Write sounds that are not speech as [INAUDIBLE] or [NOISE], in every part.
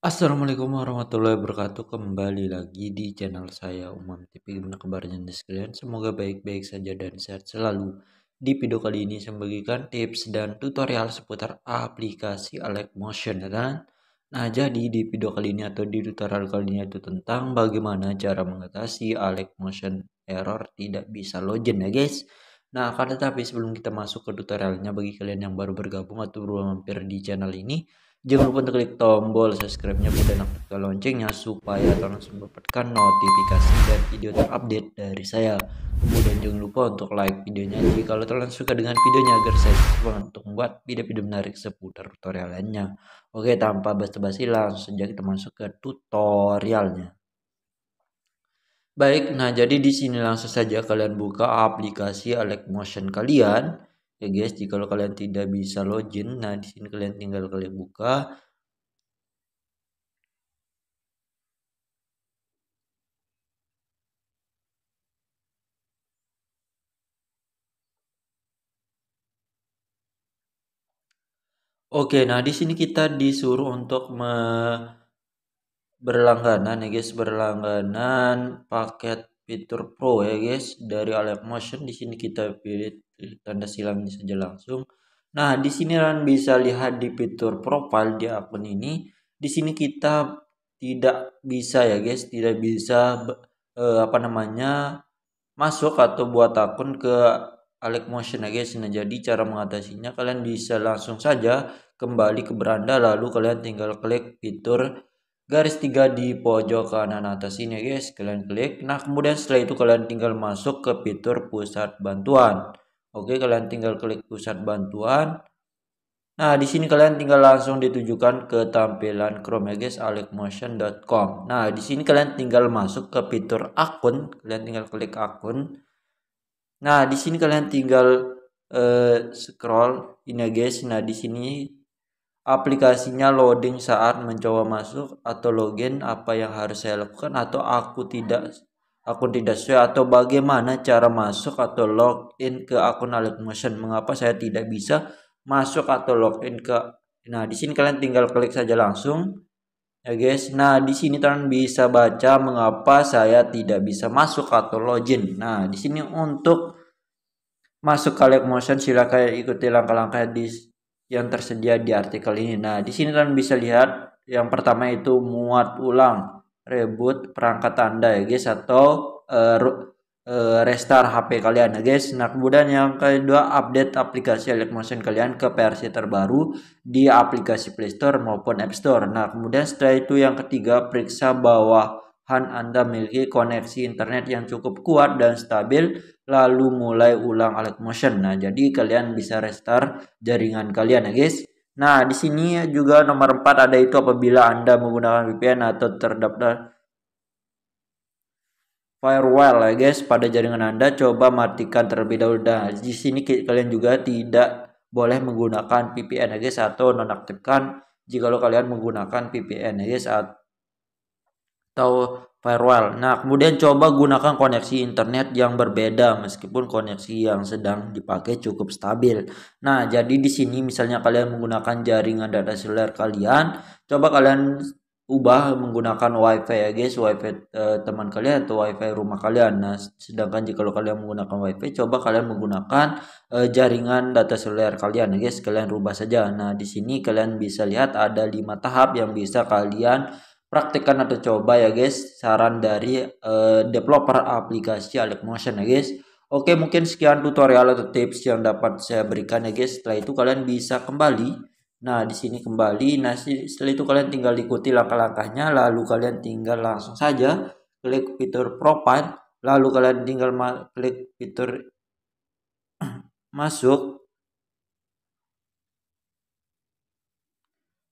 Assalamualaikum warahmatullahi wabarakatuh Kembali lagi di channel saya Umam TV Gimana kabarnya sekalian Semoga baik-baik saja dan sehat selalu Di video kali ini saya membagikan tips dan tutorial seputar aplikasi Alec Motion ya kan? Nah jadi di video kali ini atau di tutorial kali ini itu tentang bagaimana cara mengatasi Alec Motion error tidak bisa login ya guys Nah, akan tetapi sebelum kita masuk ke tutorialnya bagi kalian yang baru bergabung atau baru mampir di channel ini, jangan lupa untuk klik tombol subscribe-nya dan aktifkan loncengnya supaya langsung mendapatkan notifikasi dan video terupdate dari saya. Kemudian jangan lupa untuk like videonya jika kalian suka dengan videonya agar saya bisa untuk membuat video-video menarik seputar tutorial lainnya. Oke, tanpa basa-basi langsung saja kita masuk ke tutorialnya. Baik, nah jadi di sini langsung saja kalian buka aplikasi Alex Motion kalian. Ya guys, jika kalian tidak bisa login, nah di sini kalian tinggal kalian buka. Oke, nah di sini kita disuruh untuk me berlangganan ya guys berlangganan paket fitur pro ya guys dari Motion di sini kita pilih tanda silangnya saja langsung nah di sini kalian bisa lihat di fitur profile di akun ini di sini kita tidak bisa ya guys tidak bisa eh, apa namanya masuk atau buat akun ke Motion ya guys nah jadi cara mengatasinya kalian bisa langsung saja kembali ke beranda lalu kalian tinggal klik fitur garis 3 di pojok kanan atas ini guys kalian klik nah kemudian setelah itu kalian tinggal masuk ke fitur pusat bantuan oke kalian tinggal klik pusat bantuan nah di sini kalian tinggal langsung ditujukan ke tampilan Chrome ya guys alikmotion.com nah di sini kalian tinggal masuk ke fitur akun kalian tinggal klik akun nah di sini kalian tinggal uh, scroll ini ya, guys nah di sini aplikasinya loading saat mencoba masuk atau login apa yang harus saya lakukan atau aku tidak akun tidak sesuai atau bagaimana cara masuk atau login ke akun Motion mengapa saya tidak bisa masuk atau login ke nah di sini kalian tinggal klik saja langsung ya guys nah di sini kalian bisa baca mengapa saya tidak bisa masuk atau login nah di sini untuk masuk ke Motion silakan ikuti langkah-langkah di yang tersedia di artikel ini. Nah, di sini kalian bisa lihat yang pertama itu muat ulang reboot perangkat Anda ya guys atau uh, restart HP kalian ya guys. Nah, kemudian yang kedua update aplikasi elektronik kalian ke versi terbaru di aplikasi Play Store maupun App Store. Nah, kemudian setelah itu yang ketiga periksa bawah Han Anda memiliki koneksi internet yang cukup kuat dan stabil, lalu mulai ulang alat motion. Nah, jadi kalian bisa restart jaringan kalian ya guys. Nah, di sini juga nomor 4 ada itu apabila Anda menggunakan VPN atau terdaftar firewall ya guys pada jaringan Anda coba matikan terlebih dahulu. Nah, di sini kalian juga tidak boleh menggunakan VPN ya guys atau nonaktifkan jika lo kalian menggunakan VPN ya guys atau firewall. Nah, kemudian coba gunakan koneksi internet yang berbeda meskipun koneksi yang sedang dipakai cukup stabil. Nah, jadi di sini misalnya kalian menggunakan jaringan data seluler kalian, coba kalian ubah menggunakan wifi ya guys wifi eh, teman kalian atau wifi rumah kalian nah sedangkan jika kalian menggunakan wifi coba kalian menggunakan eh, jaringan data seluler kalian ya guys kalian rubah saja nah di sini kalian bisa lihat ada lima tahap yang bisa kalian praktekkan atau coba ya guys saran dari uh, developer aplikasi Alec Motion ya guys Oke mungkin sekian tutorial atau tips yang dapat saya berikan ya guys setelah itu kalian bisa kembali Nah, di sini kembali. Nah, setelah itu kalian tinggal ikuti langkah-langkahnya, lalu kalian tinggal langsung saja klik fitur profile, lalu kalian tinggal klik fitur [CLEARS THROAT] masuk.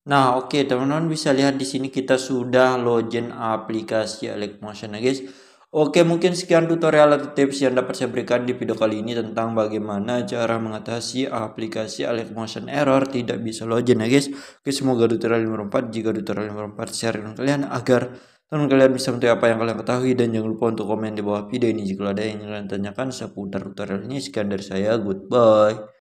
Nah, oke okay, teman-teman bisa lihat di sini kita sudah login aplikasi Electmotion ya guys. Oke, mungkin sekian tutorial atau tips yang dapat saya berikan di video kali ini tentang bagaimana cara mengatasi aplikasi Motion error tidak bisa login ya guys. Oke, semoga tutorial ini bermanfaat jika tutorial 54 share dengan kalian agar teman kalian bisa mengetahui apa yang kalian ketahui dan jangan lupa untuk komen di bawah video ini jika ada yang ingin kalian tanyakan seputar tutorial ini. Sekian dari saya, goodbye.